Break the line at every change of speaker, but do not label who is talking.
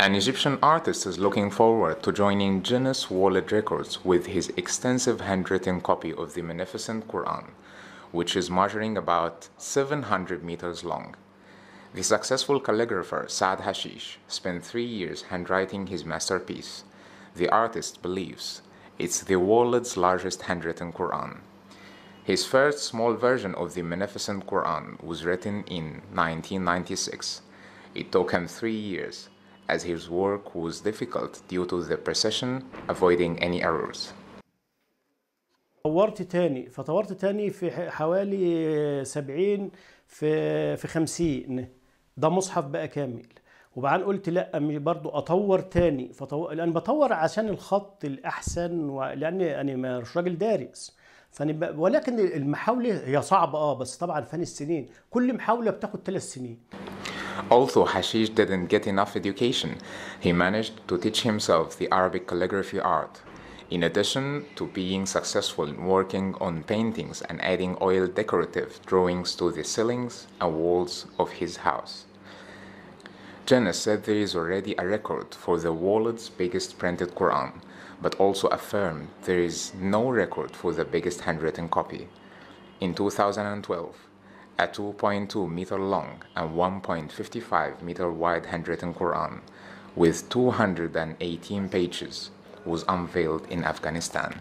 An Egyptian artist is looking forward to joining Guinness World Records with his extensive handwritten copy of the Magnificent Quran, which is measuring about 700 meters long. The successful calligrapher Saad Hashish spent three years handwriting his masterpiece. The artist believes it's the world's largest handwritten Quran. His first small version of the Magnificent Quran was written in 1996. It took him three years as his work was difficult due to the precision, avoiding any errors.
طورت تاني فطورت تاني في حوالي 70 في في 50 ده مصحف بقى كامل وبعدين قلت لا برضو اطور تاني فطور لان بطور عشان الخط الاحسن لان انا مش راجل دارس فأنا ب... ولكن المحاوله هي صعبه اه بس طبعا فن السنين كل محاوله بتاخد ثلاث سنين
Although Hashish didn't get enough education, he managed to teach himself the Arabic calligraphy art. In addition to being successful in working on paintings and adding oil decorative drawings to the ceilings and walls of his house. Jenna said there is already a record for the world's biggest printed Quran, but also affirmed there is no record for the biggest handwritten copy. In 2012, a 2.2 meter long and 1.55 meter wide handwritten Quran with 218 pages was unveiled in Afghanistan.